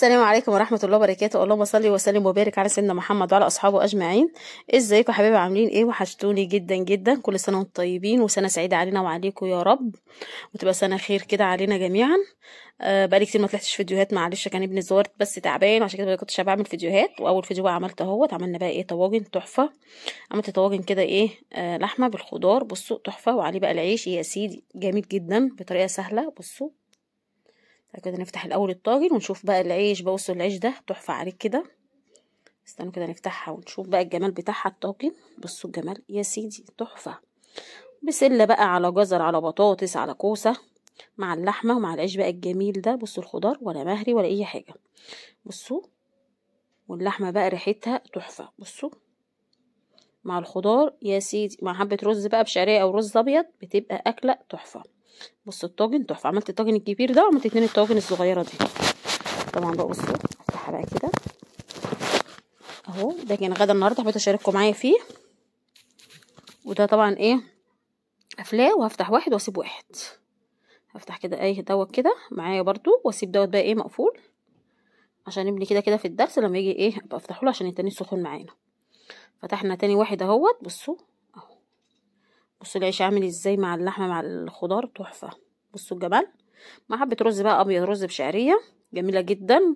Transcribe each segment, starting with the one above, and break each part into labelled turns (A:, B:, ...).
A: السلام عليكم ورحمة الله وبركاته اللهم صل وسلم وبارك على سيدنا محمد وعلى أصحابه أجمعين ازيكم حبايبي عاملين ايه وحشتوني جدا جدا كل سنة وانتم طيبين وسنة سعيدة علينا وعليكم يا رب وتبقى سنة خير كده علينا جميعا آه بقالي كتير ما طلعتش فيديوهات معلش كان ابني زورت بس تعبان وعشان كده ما كنتش بعمل فيديوهات واول فيديو بقى عملته اهوت عملنا بقى ايه طواجن تحفه عملت طواجن كده ايه آه لحمه بالخضار بصوا تحفه وعليه بقى العيش يا سيدي جميل جدا بطريقه سهله بصوا كده نفتح الاول الطاجن ونشوف بقى العيش بوصل العيش ده تحفه عليك كده استنوا كده نفتحها ونشوف بقى الجمال بتاعها الطاجن بصوا الجمال يا سيدي تحفه بسله بقى على جزر على بطاطس على كوسه مع اللحمه ومع العيش بقى الجميل ده بصوا الخضار ولا مهري ولا اي حاجه بصوا واللحمه بقى ريحتها تحفه بصوا مع الخضار يا سيدي مع حبه رز بقى بشعريه او رز ابيض بتبقى اكله تحفه بص الطاجن تحفه عملت الطاجن الكبير ده وعملت اتنين الطاجن الصغيره دي طبعا بقى بصوا افتحها بقى كده اهو ده كان غدا النهارده حبيت اشارككم معايا فيه وده طبعا ايه قافلاه وهفتح واحد واسيب واحد هفتح كده ايه دوت كده معايا برضو واسيب دوت بقى ايه مقفول عشان نبني كده كده في الدرس لما يجي ايه ابقى افتحه له عشان التاني سخن معانا فتحنا تاني واحد اهوت بصوا بصوا العيش عامل ازاي مع اللحمه مع الخضار تحفه بصوا الجمال مع حبه رز بقى ابيض رز بشعريه جميله جدا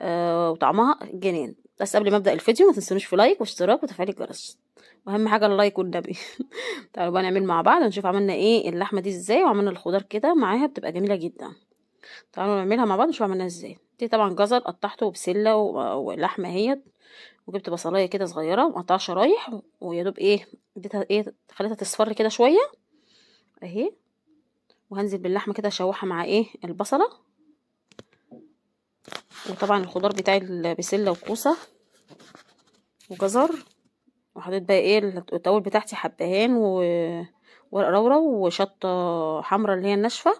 A: آه وطعمها جنان بس قبل ما ابدا الفيديو ما تنسونوش في لايك واشتراك وتفعيل الجرس واهم حاجه اللايك والنبي تعالوا بقى نعمل مع بعض نشوف عملنا ايه اللحمه دي ازاي وعملنا الخضار كده معاها بتبقى جميله جدا تعالوا نعملها مع بعض نشوف عملناها ازاي دي طبعا جزر قطعته بسله ولحمه اهيت وجبت بصلايه كده صغيره مقطعه شرايح ويا دوب ايه اديتها ايه خليتها تصفر كده شويه اهي وهنزل باللحمه كده اشوحها مع ايه البصله وطبعا الخضار بتاعي البسله وكوسه وجزر وحطيت بقى ايه التوابل بتاعتي حبهان وورق لورا وشطه حمرا اللي هي الناشفه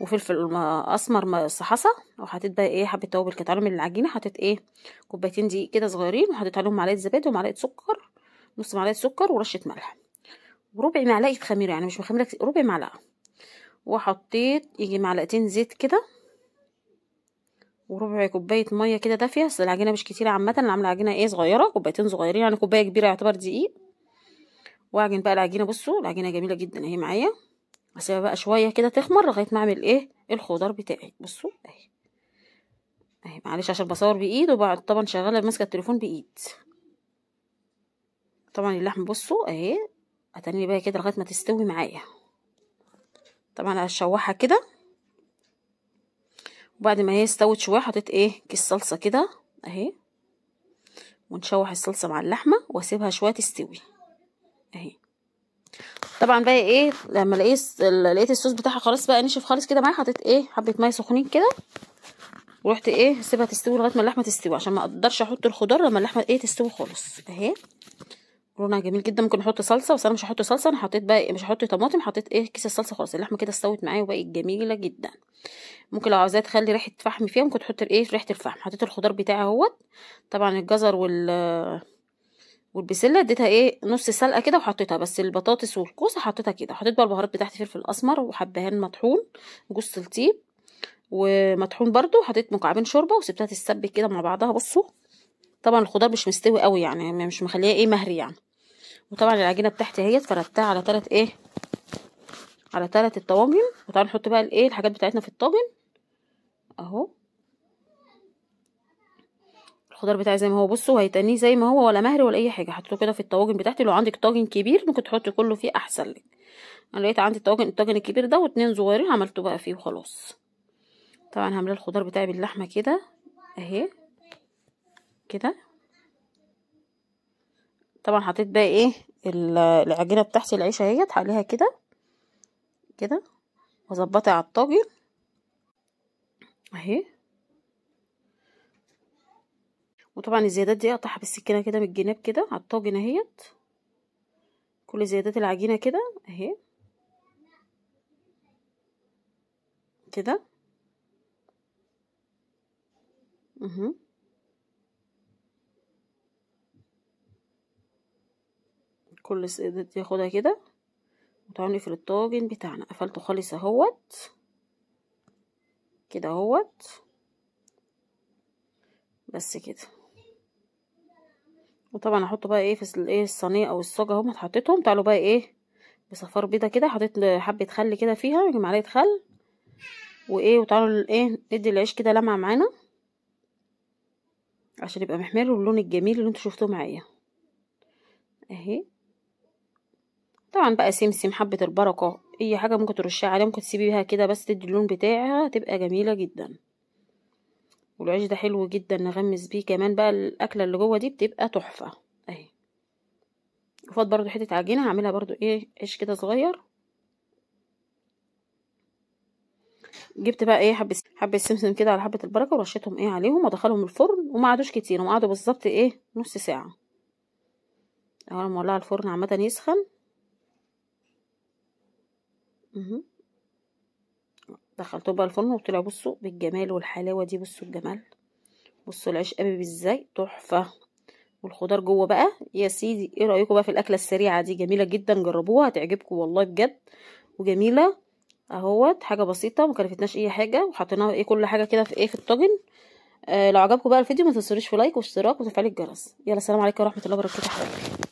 A: وفلفل اسمر صحصه وحطيت بقى ايه حبه توابل كانت من العجينه حطيت ايه كوبايتين دقيق كده صغيرين وحطيت عليهم معلقه زبادي ومعلقه سكر نص معلقه سكر ورشه ملح وربع معلقه خميره يعني مش مخمره ربع معلقه وحطيت يجي معلقتين زيت كده وربع كوبايه ميه كده دافيه اصل العجينه مش كتيره عامه انا عامله عجينه ايه صغيره كوبايتين صغيرين يعني كوبايه كبيره يعتبر دقيق واعجن بقى العجينه بصوا العجينه جميله جدا اهي معايا هسيبها بقى شويه كده تخمر لغايه ما اعمل ايه الخضار بتاعي بصوا اهي اهي معلش عشان بصور بايد وبعد طبعا شغاله ماسكه التليفون بايد طبعا اللحم بصوا اهي هتني بقى كده لغايه ما تستوي معايا طبعا هشوحها كده وبعد ما هي استوت شويه حطيت ايه كيس صلصه كده اهي ونشوح الصلصه مع اللحمه واسيبها شويه تستوي اهي طبعا بقى ايه لما لقيت لقيت الصوص بتاعها خلاص بقى نشف خالص كده معايا حطيت ايه حبه ميه سخنين كده ورحت ايه سيبها تستوي لغايه ما اللحمه تستوي عشان ما اقدرش احط الخضار لما اللحمه ايه تستوي خالص اهي لونها جميل جدا ممكن احط صلصه بس انا مش هحط صلصه انا حطيت بقى مش هحط طماطم حطيت ايه كيس الصلصه خالص اللحمه كده استوت معايا وبقت جميله جدا ممكن لو عاوزاه تخلي ريحه فحم فيها ممكن تحط ايه ريحه الفحم حطيت الخضار بتاعي اهوت طبعا الجزر وال والبسله اديتها ايه نص سلقه كده وحطيتها بس البطاطس والكوسه حطيتها كده حطيت بقى البهارات بتاعتي فلفل اسمر وحبهان مطحون جوز الطيب ومطحون برده حطيت مكعبين شوربه وسبتها تتسبك كده مع بعضها بصوا طبعا الخضار مش مستوي قوي يعني مش مخليه ايه مهري يعني وطبعا العجينه بتاعتي اهي فردتها على ثلاث ايه على ثلاث الطواجن وتعالوا نحط بقى الايه الحاجات بتاعتنا في الطاجن اهو الخضار بتاعي زي ما هو بصوا هيتنيه زي ما هو ولا مهري ولا اي حاجه هحطه كده في الطواجن بتاعتي لو عندك طاجن كبير ممكن تحطي كله فيه احسن لك انا لقيت عندي الطاجن الطاجن الكبير ده واتنين صغيرين عملته بقى فيه وخلاص طبعا هعمل الخضار بتاعي باللحمه كده اهي كده طبعا حطيت بقى ايه العجينه بتاعتي العيش اهيت عليها كده كده واظبطها على الطاجن اهي وطبعا الزيادات دي اقطعها بالسكينه كده من الجناب كده على الطاجن اهيت كل زيادات العجينه كده اهي كده اها كل زيادات ياخدها كده وتعالوا نقفل الطاجن بتاعنا قفلته خالص اهوت كده اهوت بس كده وطبعا هحطه بقى ايه في الايه الصينيه او الصاجه اهو اتحطيتهم تعالوا بقى ايه بصفار بيضه كده حطيت حبه خل كده فيها معلقه خل وايه وتعالوا ايه ندي العيش كده لمعه معانا عشان يبقى محمر واللون الجميل اللي انتوا شفتوه معايا اهي طبعا بقى سمسم حبه البركه اي حاجه ممكن ترشيها عليها ممكن تسيبيها كده بس تدي اللون بتاعها تبقى جميله جدا والعيش ده حلو جدا نغمس بيه كمان بقى الاكله اللي جوه دي بتبقى تحفه اهي وفات برضو حته عجينه هعملها برضو ايه عيش كده صغير جبت بقى ايه حبه حبه سمسم كده على حبه البركه ورشيتهم ايه عليهم وادخلهم الفرن وما عادوش كتير هم قعدوا بالظبط ايه نص ساعه اهو مولعه الفرن عامه يسخن دخلته بقى الفرن وطلع بصوا بالجمال والحلاوه دي بصوا الجمال بصوا العيش قابب ازاي تحفه والخضار جوه بقى يا سيدي ايه رايكم بقى في الاكله السريعه دي جميله جدا جربوها هتعجبكم والله بجد وجميله اهوت حاجه بسيطه ما كلفتناش اي حاجه وحطيناها ايه كل حاجه كده في ايه في الطاجن آه لو عجبكم بقى الفيديو ما تنسوش في لايك واشتراك وتفعيل الجرس يلا سلام عليكم ورحمه الله وبركاته حبيبي